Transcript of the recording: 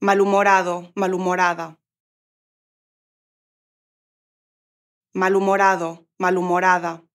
malhumorado, malhumorada. Malhumorado, malhumorada.